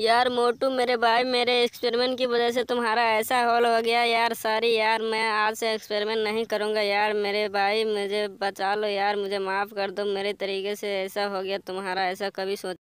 यार मोटू मेरे भाई मेरे एक्सपेरिमेंट की वजह से तुम्हारा ऐसा हॉल हो गया यार सॉरी यार मैं आज से एक्सपेरिमेंट नहीं करूँगा यार मेरे भाई मुझे बचा लो यार मुझे माफ़ कर दो मेरे तरीके से ऐसा हो गया तुम्हारा ऐसा कभी सोच